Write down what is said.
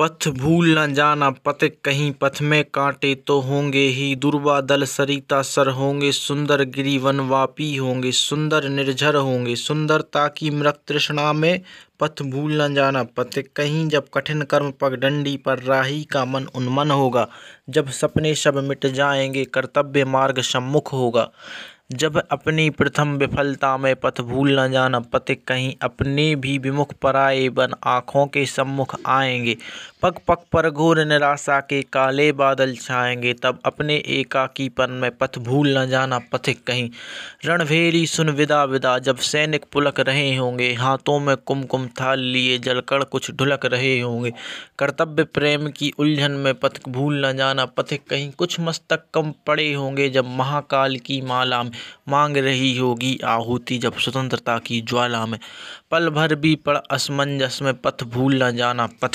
पथ भूल न जाना पथ कहीं पथ में कांटे तो होंगे ही दल सरिता सर होंगे सुंदर वन वापी होंगे सुंदर निर्झर होंगे सुंदरता की मृत तृष्णा में पथ भूल न जाना पथ कहीं जब कठिन कर्म पगडंडी पर राही का मन उन्मन होगा जब सपने सब मिट जाएंगे कर्तव्य मार्ग सम्मुख होगा जब अपनी प्रथम विफलता में पथ भूल न जाना पथिक कहीं अपने भी विमुख पराए बन आँखों के सम्मुख आएंगे पग पग पर घोर निराशा के काले बादल छाएंगे तब अपने एकाकीपन में पथ भूल न जाना पथिक कहीं रणभेरी सुन विदा विदा जब सैनिक पुलक रहे होंगे हाथों में कुमकुम थाल लिए जलकड़ कुछ ढुलक रहे होंगे कर्तव्य प्रेम की उलझन में पथ भूल न जाना पथिक कहीं कुछ मस्तक कम पड़े होंगे जब महाकाल की माला में मांग रही होगी आहूति जब स्वतंत्रता की ज्वाला में पल भर भी पड़ असमंजस में पथ भूल न जाना पथ